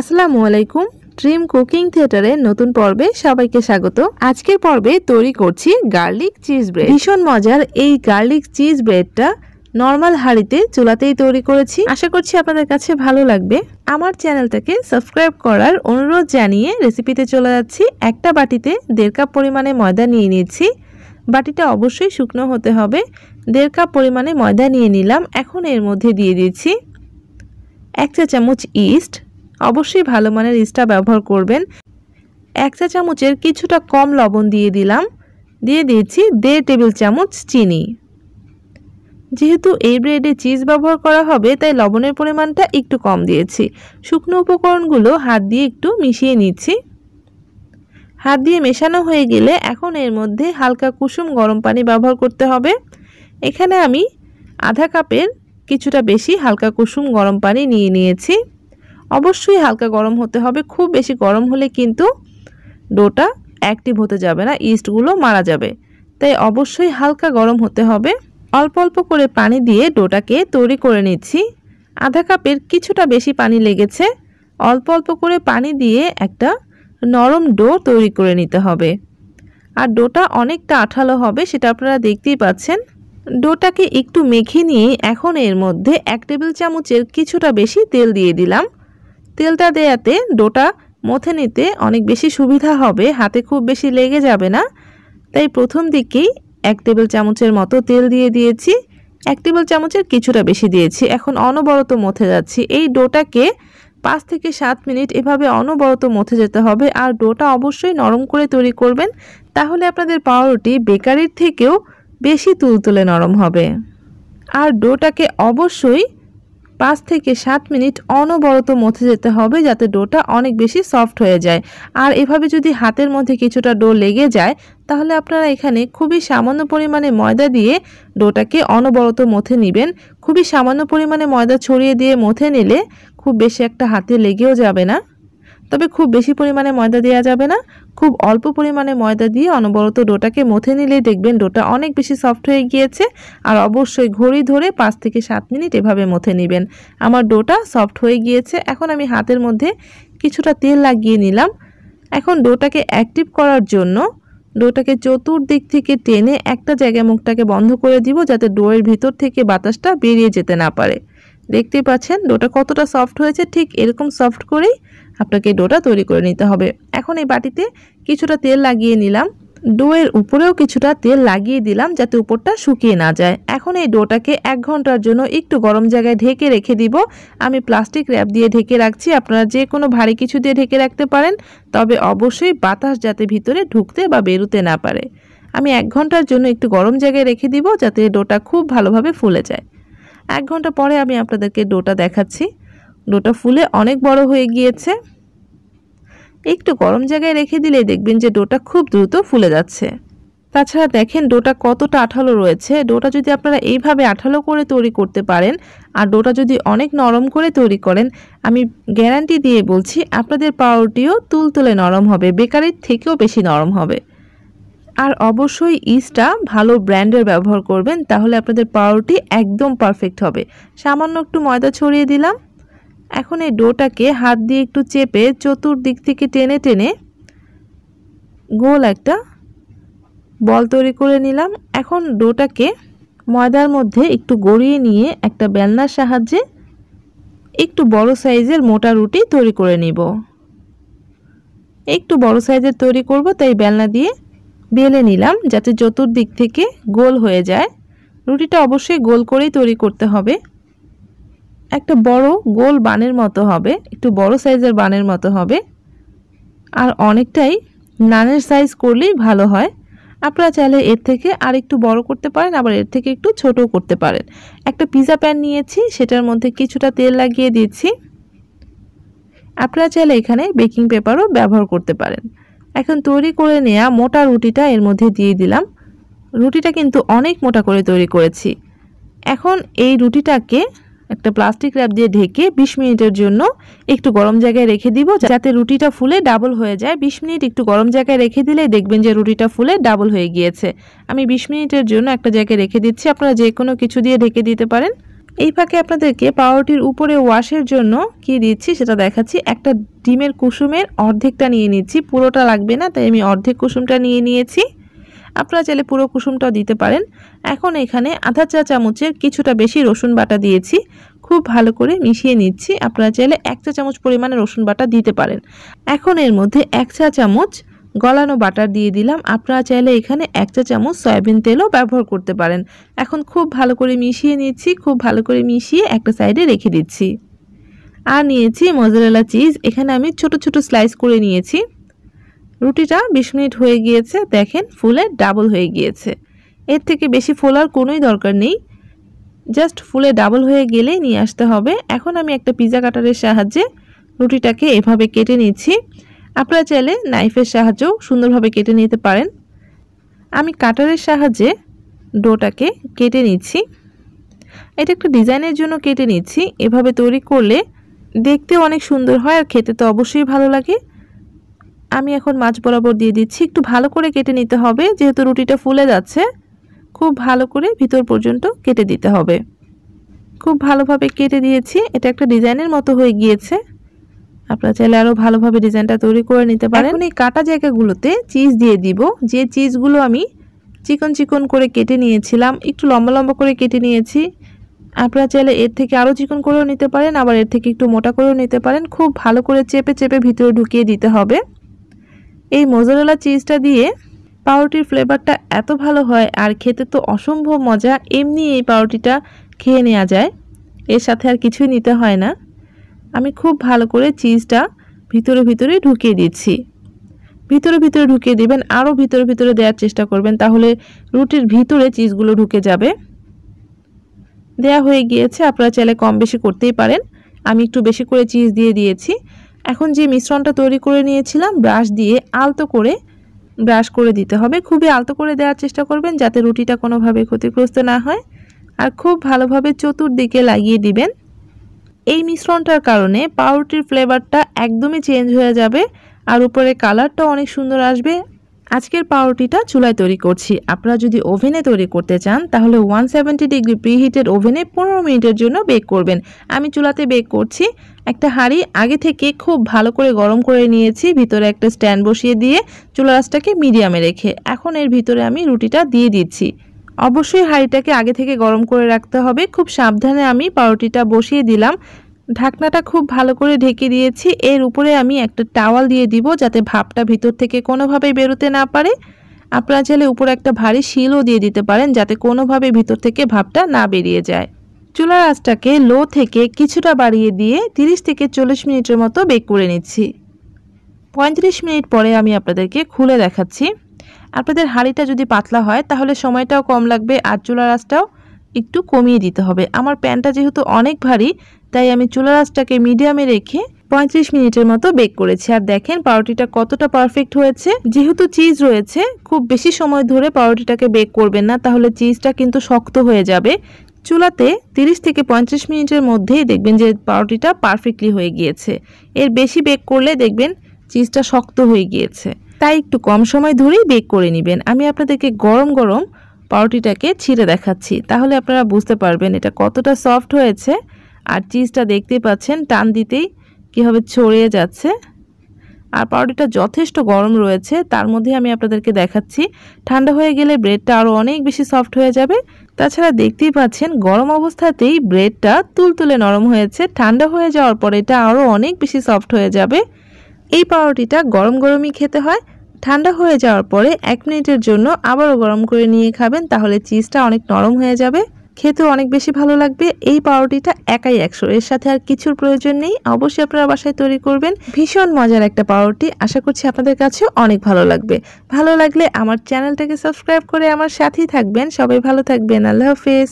আসসালামু আলাইকুম dream cooking থিয়েটারের নতুন পর্বে সবাইকে স্বাগত আজকের পর্বে তৈরি করছি গার্লিক চিজ ব্রেড ভীষণ মজার এই গার্লিক চিজ ব্রেডটা নর্মাল হাঁড়িতে চুলাতেই তৈরি করেছি আশা করছি আপনাদের কাছে ভালো লাগবে আমার চ্যানেলটাকে সাবস্ক্রাইব করার অনুরোধ জানিয়ে রেসিপিতে চলে যাচ্ছি একটা বাটিতে দেড় কাপ পরিমাণে ময়দা নিয়ে নিয়েছি বাটিটা অবশ্যই শুকনো হতে হবে দেড় কাপ পরিমাণে ময়দা নিয়ে নিলাম এখন এর মধ্যে দিয়ে দিচ্ছি এক চা চামচ ইস্ট অবশ্যই ভালো মানের ইস্টা ব্যবহার করবেন এক চা চামচের কিছুটা কম লবণ দিয়ে দিলাম দিয়ে দিয়েছি দেড় টেবিল চামচ চিনি যেহেতু এই ব্রেডে চিজ ব্যবহার করা হবে তাই লবণের পরিমাণটা একটু কম দিয়েছি শুকনো উপকরণগুলো হাত দিয়ে একটু মিশিয়ে নিচ্ছি হাত দিয়ে মেশানো হয়ে গেলে এখন এর মধ্যে হালকা কুসুম গরম পানি ব্যবহার করতে হবে এখানে আমি আধা কাপের কিছুটা বেশি হালকা কুসুম গরম পানি নিয়ে নিয়েছি অবশ্যই হালকা গরম হতে হবে খুব বেশি গরম হলে কিন্তু ডোটা অ্যাক্টিভ হতে যাবে না ইস্টগুলো মারা যাবে তাই অবশ্যই হালকা গরম হতে হবে অল্প অল্প করে পানি দিয়ে ডোটাকে তৈরি করে নিচ্ছি আধা কাপের কিছুটা বেশি পানি লেগেছে অল্প অল্প করে পানি দিয়ে একটা নরম ডো তৈরি করে নিতে হবে আর ডোটা অনেকটা আঠালো হবে সেটা আপনারা দেখতেই পাচ্ছেন ডোটাকে একটু মেখে নিয়ে এখন এর মধ্যে এক টেবিল চামচের কিছুটা বেশি তেল দিয়ে দিলাম তেলটা দেয়াতে ডোটা মথে নিতে অনেক বেশি সুবিধা হবে হাতে খুব বেশি লেগে যাবে না তাই প্রথম দিকেই এক টেবিল চামচের মতো তেল দিয়ে দিয়েছি এক টেবিল চামচের কিছুটা বেশি দিয়েছি এখন অনবরত মথে যাচ্ছি এই ডোটাকে পাঁচ থেকে সাত মিনিট এভাবে অনবরত মথে যেতে হবে আর ডোটা অবশ্যই নরম করে তৈরি করবেন তাহলে আপনাদের পাউরুটি বেকারির থেকেও বেশি তুলতুলে নরম হবে আর ডোটাকে অবশ্যই পাঁচ থেকে সাত মিনিট অনবরত মথে যেতে হবে যাতে ডোটা অনেক বেশি সফট হয়ে যায় আর এভাবে যদি হাতের মধ্যে কিছুটা ডো লেগে যায় তাহলে আপনারা এখানে খুবই সামান্য পরিমাণে ময়দা দিয়ে ডোটাকে অনবরত মথে নেবেন খুবই সামান্য পরিমাণে ময়দা ছড়িয়ে দিয়ে মথে নিলে খুব বেশি একটা হাতে লেগেও যাবে না তবে খুব বেশি পরিমাণে ময়দা দেওয়া যাবে না খুব অল্প পরিমাণে ময়দা দিয়ে অনবরত ডোটাকে মথে নিলেই দেখবেন ডোটা অনেক বেশি সফট হয়ে গিয়েছে আর অবশ্যই ঘড়ি ধরে পাঁচ থেকে সাত মিনিট এভাবে মথে নেবেন আমার ডোটা সফট হয়ে গিয়েছে এখন আমি হাতের মধ্যে কিছুটা তেল লাগিয়ে নিলাম এখন ডোটাকে অ্যাক্টিভ করার জন্য ডোটাকে চতুর্দিক থেকে টেনে একটা জায়গায় মুখটাকে বন্ধ করে দিব যাতে ডোয়ের ভিতর থেকে বাতাসটা বেরিয়ে যেতে না পারে দেখতে পাচ্ছেন ডোটা কতটা সফট হয়েছে ঠিক এরকম সফট করেই আপনাকে ডোটা তৈরি করে নিতে হবে এখন এই বাটিতে কিছুটা তেল লাগিয়ে নিলাম ডোয়ের উপরেও কিছুটা তেল লাগিয়ে দিলাম যাতে উপরটা শুকিয়ে না যায় এখন এই ডোটাকে এক ঘন্টার জন্য একটু গরম জায়গায় ঢেকে রেখে দিব আমি প্লাস্টিক র্যাপ দিয়ে ঢেকে রাখছি আপনারা যে কোনো ভারী কিছু দিয়ে ঢেকে রাখতে পারেন তবে অবশ্যই বাতাস যাতে ভিতরে ঢুকতে বা বেরুতে না পারে আমি এক ঘন্টার জন্য একটু গরম জায়গায় রেখে দিব যাতে ডোটা খুব ভালোভাবে ফুলে যায় এক ঘন্টা পরে আমি আপনাদেরকে ডোটা দেখাচ্ছি ডোটা ফুলে অনেক বড় হয়ে গিয়েছে একটু গরম জায়গায় রেখে দিলে দেখবেন যে ডোটা খুব দ্রুত ফুলে যাচ্ছে তাছাড়া দেখেন ডোটা কতটা আঠালো রয়েছে ডোটা যদি আপনারা এইভাবে আঠালো করে তৈরি করতে পারেন আর ডোটা যদি অনেক নরম করে তৈরি করেন আমি গ্যারান্টি দিয়ে বলছি আপনাদের পাউরুটিও তুলতুলে নরম হবে বেকারের থেকেও বেশি নরম হবে আর অবশ্যই ইস্টটা ভালো ব্র্যান্ডের ব্যবহার করবেন তাহলে আপনাদের পাউরুটি একদম পারফেক্ট হবে সামান্য একটু ময়দা ছড়িয়ে দিলাম এখন এই ডোটাকে হাত দিয়ে একটু চেপে চতুর্দিক থেকে টেনে টেনে গোল একটা বল তৈরি করে নিলাম এখন ডোটাকে ময়দার মধ্যে একটু গড়িয়ে নিয়ে একটা বেলনার সাহায্যে একটু বড় সাইজের মোটা রুটি তৈরি করে নিব একটু বড় সাইজের তৈরি করব তাই বেলনা দিয়ে বেলে নিলাম যাতে চতুর্দিক থেকে গোল হয়ে যায় রুটিটা অবশ্যই গোল করেই তৈরি করতে হবে একটা বড় গোল বানের মতো হবে একটু বড় সাইজের বানের মতো হবে আর অনেকটাই নানের সাইজ করলেই ভালো হয় আপনারা চাইলে এর থেকে আর একটু বড় করতে পারেন আবার এর থেকে একটু ছোট করতে পারেন একটা পিজা প্যান নিয়েছি সেটার মধ্যে কিছুটা তেল লাগিয়ে দিয়েছি আপনারা চাইলে এখানে বেকিং পেপারও ব্যবহার করতে পারেন এখন তৈরি করে নেওয়া মোটা রুটিটা এর মধ্যে দিয়ে দিলাম রুটিটা কিন্তু অনেক মোটা করে তৈরি করেছি এখন এই রুটিটাকে একটা প্লাস্টিক র্যাপ দিয়ে ঢেকে ২০ মিনিটের জন্য একটু গরম জায়গায় রেখে দিব যাতে রুটিটা ফুলে ডাবল হয়ে যায় ২০ মিনিট একটু গরম জায়গায় রেখে দিলে দেখবেন যে রুটিটা ফুলে ডাবল হয়ে গিয়েছে আমি ২০ মিনিটের জন্য একটা জায়গায় রেখে দিচ্ছি আপনারা যে কোনো কিছু দিয়ে ঢেকে দিতে পারেন এই ফাঁকে আপনাদেরকে পাউরুটির উপরে ওয়াশের জন্য কি দিচ্ছি সেটা দেখাচ্ছি একটা ডিমের কুসুমের অর্ধেকটা নিয়ে নিচ্ছি পুরোটা লাগবে না তাই আমি অর্ধেক কুসুমটা নিয়ে নিয়েছি আপনারা চাইলে পুরো কুসুমটাও দিতে পারেন এখন এখানে আধা চা চামচের কিছুটা বেশি রসুন বাটা দিয়েছি খুব ভালো করে মিশিয়ে নিচ্ছি আপনারা চাইলে এক চা চামচ পরিমাণে রসুন বাটা দিতে পারেন এখন এর মধ্যে এক চা চামচ গলানো বাটার দিয়ে দিলাম আপনারা চাইলে এখানে এক চা চামচ সয়াবিন তেলও ব্যবহার করতে পারেন এখন খুব ভালো করে মিশিয়ে নিচ্ছি খুব ভালো করে মিশিয়ে একটা সাইডে রেখে দিচ্ছি আর নিয়েছি মজারেলা চিজ এখানে আমি ছোট ছোট স্লাইস করে নিয়েছি রুটিটা বিশ মিনিট হয়ে গিয়েছে দেখেন ফুলে ডাবল হয়ে গিয়েছে এর থেকে বেশি ফোলার কোনোই দরকার নেই জাস্ট ফুলে ডাবল হয়ে গেলেই নিয়ে আসতে হবে এখন আমি একটা পিজা কাটারের সাহায্যে রুটিটাকে এভাবে কেটে নিচ্ছি আপনারা চাইলে নাইফের সাহায্যেও সুন্দরভাবে কেটে নিতে পারেন আমি কাটারের সাহায্যে ডোটাকে কেটে নিচ্ছি এটা একটা ডিজাইনের জন্য কেটে নিচ্ছি এভাবে তৈরি করলে দেখতে অনেক সুন্দর হয় আর খেতে তো অবশ্যই ভালো লাগে আমি এখন মাছ বরাবর দিয়ে দিচ্ছি একটু ভালো করে কেটে নিতে হবে যেহেতু রুটিটা ফুলে যাচ্ছে খুব ভালো করে ভিতর পর্যন্ত কেটে দিতে হবে খুব ভালোভাবে কেটে দিয়েছি এটা একটা ডিজাইনের মতো হয়ে গিয়েছে আপনারা চাইলে আরও ভালোভাবে ডিজাইনটা তৈরি করে নিতে পারেন এখন এই কাটা জায়গাগুলোতে চিজ দিয়ে দিব যে চিজগুলো আমি চিকন চিকন করে কেটে নিয়েছিলাম একটু লম্বা লম্বা করে কেটে নিয়েছি আপনারা চাইলে এর থেকে আরও চিকন করেও নিতে পারেন আবার এর থেকে একটু মোটা করেও নিতে পারেন খুব ভালো করে চেপে চেপে ভিতরে ঢুকিয়ে দিতে হবে এই মোজারেলা চিজটা দিয়ে পাউরুটির ফ্লেভারটা এত ভালো হয় আর খেতে তো অসম্ভব মজা এমনি এই পাউরুটিটা খেয়ে নেওয়া যায় এর সাথে আর কিছুই নিতে হয় না আমি খুব ভালো করে চিজটা ভিতরে ভিতরে ঢুকিয়ে দিচ্ছি ভিতরে ভিতরে ঢুকিয়ে দিবেন আরও ভিতরে ভিতরে দেওয়ার চেষ্টা করবেন তাহলে রুটির ভিতরে চিজগুলো ঢুকে যাবে দেয়া হয়ে গিয়েছে আপনারা চাইলে কম বেশি করতেই পারেন আমি একটু বেশি করে চিজ দিয়ে দিয়েছি এখন যে মিশ্রণটা তৈরি করে নিয়েছিলাম ব্রাশ দিয়ে আলতো করে ব্রাশ করে দিতে হবে খুবই আলতো করে দেওয়ার চেষ্টা করবেন যাতে রুটিটা কোনোভাবে ক্ষতিগ্রস্ত না হয় আর খুব ভালোভাবে চতুর্দিকে লাগিয়ে দিবেন এই মিশ্রণটার কারণে পাউরুটির ফ্লেভারটা একদমই চেঞ্জ হয়ে যাবে আর উপরে কালারটা অনেক সুন্দর আসবে আজকের পাউরুটিটা চুলায় তৈরি করছি আপনারা যদি ওভেনে তৈরি করতে চান তাহলে ওয়ান সেভেন্টি ডিগ্রি প্রিহিটেড ওভেনে পনেরো মিনিটের জন্য বেক করবেন আমি চুলাতে বেক করছি একটা হাঁড়ি আগে থেকে খুব ভালো করে গরম করে নিয়েছি ভিতরে একটা স্ট্যান্ড বসিয়ে দিয়ে চুলা রাসটাকে মিডিয়ামে রেখে এখন এর ভিতরে আমি রুটিটা দিয়ে দিচ্ছি অবশ্যই হাঁড়িটাকে আগে থেকে গরম করে রাখতে হবে খুব সাবধানে আমি পাউরুটিটা বসিয়ে দিলাম ঢাকনাটা খুব ভালো করে ঢেকে দিয়েছি এর উপরে আমি একটা টাওয়াল দিয়ে দিব যাতে ভাপটা ভিতর থেকে কোনোভাবেই বেরোতে না পারে আপনারা চাইলে উপরে একটা ভারী শিলও দিয়ে দিতে পারেন যাতে কোনোভাবে ভিতর থেকে ভাপটা না বেরিয়ে যায় চুলার আঁচটাকে লো থেকে কিছুটা বাড়িয়ে দিয়ে তিরিশ থেকে চল্লিশ মিনিটের মতো বেক করে নিচ্ছি পঁয়ত্রিশ মিনিট পরে আমি আপনাদেরকে খুলে দেখাচ্ছি আপনাদের হাঁড়িটা যদি পাতলা হয় তাহলে সময়টাও কম লাগবে আর চুলার আঁচটাও একটু কমিয়ে দিতে হবে আমার প্যানটা যেহেতু অনেক ভারী তাই আমি চুলা রাসটাকে মিডিয়ামে রেখে পঁয়ত্রিশ মিনিটের মতো বেক করেছি আর দেখেন পাউরুটিটা কতটা পারফেক্ট হয়েছে যেহেতু চিজ রয়েছে খুব বেশি সময় ধরে পাউরুটিটাকে বেক করবেন না তাহলে চিজটা কিন্তু শক্ত হয়ে যাবে চুলাতে 30 থেকে পঁয়ত্রিশ মিনিটের মধ্যেই দেখবেন যে পাউরুটিটা পারফেক্টলি হয়ে গিয়েছে এর বেশি বেক করলে দেখবেন চিজটা শক্ত হয়ে গিয়েছে তাই একটু কম সময় ধরেই বেক করে নেবেন আমি আপনাদেরকে গরম গরম পাউরুটিটাকে ছিঁড়ে দেখাচ্ছি তাহলে আপনারা বুঝতে পারবেন এটা কতটা সফট হয়েছে আর চিজটা দেখতে পাচ্ছেন টান দিতেই কীভাবে ছড়িয়ে যাচ্ছে আর পাউরুটিটা যথেষ্ট গরম রয়েছে তার মধ্যে আমি আপনাদেরকে দেখাচ্ছি ঠান্ডা হয়ে গেলে ব্রেডটা আরও অনেক বেশি সফট হয়ে যাবে তাছাড়া দেখতেই পাচ্ছেন গরম অবস্থাতেই ব্রেডটা তুলতুলে নরম হয়েছে ঠান্ডা হয়ে যাওয়ার পর এটা আরও অনেক বেশি সফট হয়ে যাবে এই পাউরুটিটা গরম গরমই খেতে হয় ঠান্ডা হয়ে যাওয়ার পরে এক মিনিটের জন্য আবারও গরম করে নিয়ে খাবেন তাহলে চিজটা অনেক নরম হয়ে যাবে খেতে অনেক বেশি ভালো লাগবে এই পাউরুটিটা একাই একশো এর সাথে আর কিছুর প্রয়োজন নেই অবশ্যই আপনারা বাসায় তৈরি করবেন ভীষণ মজার একটা পাউরুটি আশা করছি আপনাদের কাছেও অনেক ভালো লাগবে ভালো লাগলে আমার চ্যানেলটাকে সাবস্ক্রাইব করে আমার সাথেই থাকবেন সবাই ভালো থাকবেন আল্লাহ হাফেজ